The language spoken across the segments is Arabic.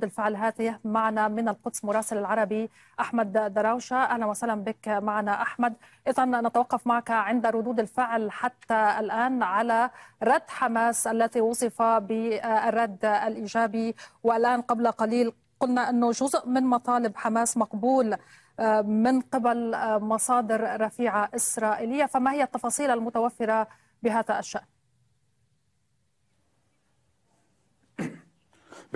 رد الفعل هاته معنا من القدس مراسل العربي احمد دراوشه اهلا وسهلا بك معنا احمد اذا نتوقف معك عند ردود الفعل حتى الان على رد حماس التي وصف بالرد الايجابي والان قبل قليل قلنا انه جزء من مطالب حماس مقبول آه، من قبل آه، مصادر رفيعه اسرائيليه فما هي التفاصيل المتوفره بهذا الشان؟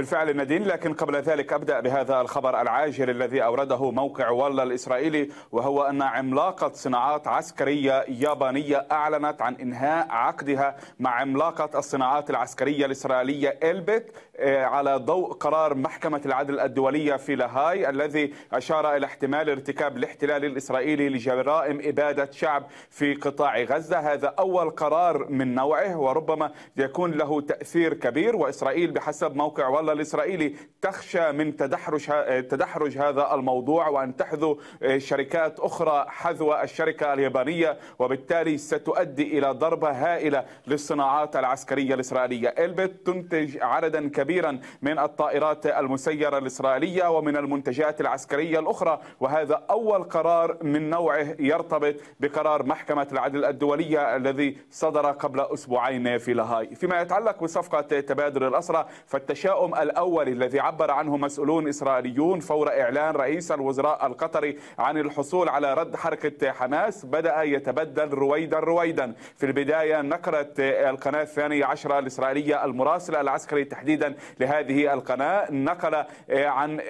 بالفعل نادين لكن قبل ذلك أبدأ بهذا الخبر العاجل الذي أورده موقع والله الإسرائيلي وهو أن عملاقة صناعات عسكرية يابانية أعلنت عن إنهاء عقدها مع عملاقة الصناعات العسكرية الإسرائيلية إلبت آه، على ضوء قرار محكمة العدل الدولية في لاهاي الذي أشار إلى احتمال ارتكاب الاحتلال الإسرائيلي لجرائم إبادة شعب في قطاع غزة هذا أول قرار من نوعه وربما يكون له تأثير كبير وإسرائيل بحسب موقع والله الإسرائيلي تخشى من تدحرج تدحرج هذا الموضوع وأن تحذو آه، شركات أخرى حذو الشركة اليابانية وبالتالي ستؤدي إلى ضربة هائلة للصناعات العسكرية الإسرائيلية إلبت تنتج عددا كبيرا من الطائرات المسيرة الإسرائيلية ومن المنتجات العسكرية الأخرى وهذا أول قرار من نوعه يرتبط بقرار محكمة العدل الدولية الذي صدر قبل أسبوعين في لاهاي فيما يتعلق بصفقة تبادل الأسرى فالتشاؤم الأول الذي عبر عنه مسؤولون إسرائيليون فور إعلان رئيس الوزراء القطري عن الحصول على رد حركة حماس بدأ يتبدل رويدا رويدا في البداية نقرت القناة الثانية عشرة الإسرائيلية المراسل العسكري تحديدا لهذه القناة نقل عن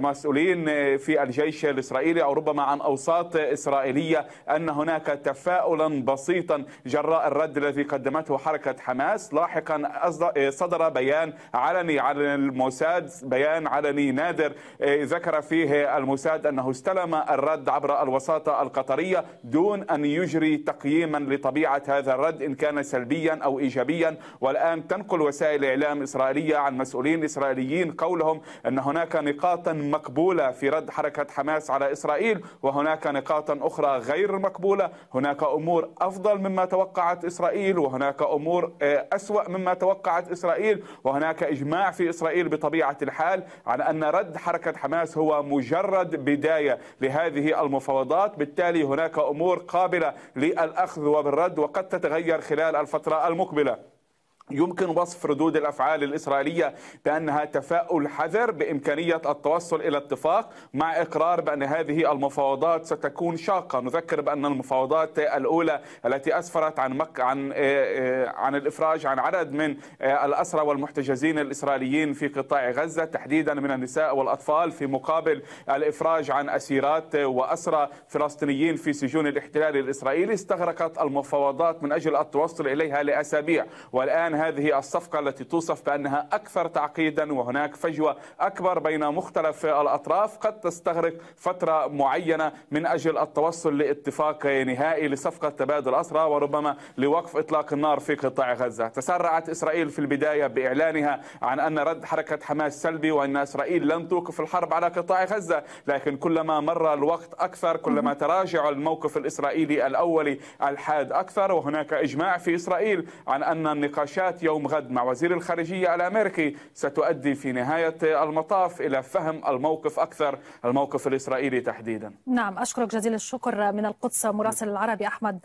مسؤولين في الجيش الإسرائيلي أو ربما عن أوساط إسرائيلية أن هناك تفاؤلا بسيطا جراء الرد الذي قدمته حركة حماس لاحقا صدر بيان علني عن الموساد بيان علني نادر آه، ذكر فيه الموساد أنه استلم الرد عبر الوساطة القطرية دون أن يجري تقييما لطبيعة هذا الرد إن كان سلبيا أو إيجابيا والآن تنقل وسائل إعلام إسرائيلية عن مسؤولين إسرائيليين قولهم أن هناك نقاطا مقبولة في رد حركة حماس على إسرائيل وهناك نقاطا أخرى غير مقبولة هناك أمور أفضل مما توقعت إسرائيل وهناك أمور آه، أسوأ مما توقعت إسرائيل وهناك إجماع في إسرائيل إسرائيل بطبيعة الحال عن أن رد حركة حماس هو مجرد بداية لهذه المفاوضات بالتالي هناك أمور قابلة للأخذ وبالرد وقد تتغير خلال الفترة المقبلة يمكن وصف ردود الافعال الاسرائيليه بانها تفاؤل حذر بامكانيه التوصل الى اتفاق مع اقرار بان هذه المفاوضات ستكون شاقه، نذكر بان المفاوضات الاولى التي اسفرت عن مك... عن آه، آه، عن الافراج عن عدد من آه، الاسرى والمحتجزين الاسرائيليين في قطاع غزه تحديدا من النساء والاطفال في مقابل الافراج عن اسيرات واسرى فلسطينيين في سجون الاحتلال الاسرائيلي استغرقت المفاوضات من اجل التوصل اليها لاسابيع والان هذه الصفقة التي توصف بأنها أكثر تعقيدا وهناك فجوة أكبر بين مختلف الأطراف قد تستغرق فترة معينة من أجل التوصل لاتفاق نهائي لصفقة تبادل أسرى وربما لوقف إطلاق النار في قطاع غزة تسرعت إسرائيل في البداية بإعلانها عن أن رد حركة حماس سلبي وأن إسرائيل لن توقف الحرب على قطاع غزة لكن كلما مر الوقت أكثر كلما تراجع الموقف الإسرائيلي الأولي الحاد أكثر وهناك إجماع في إسرائيل عن أن النقاشات التفاعلات يوم غد مع وزير الخارجية الأمريكي ستؤدي في نهاية المطاف إلى فهم الموقف أكثر الموقف الإسرائيلي تحديدا نعم أشكرك جزيل الشكر من القدس مراسل العربي أحمد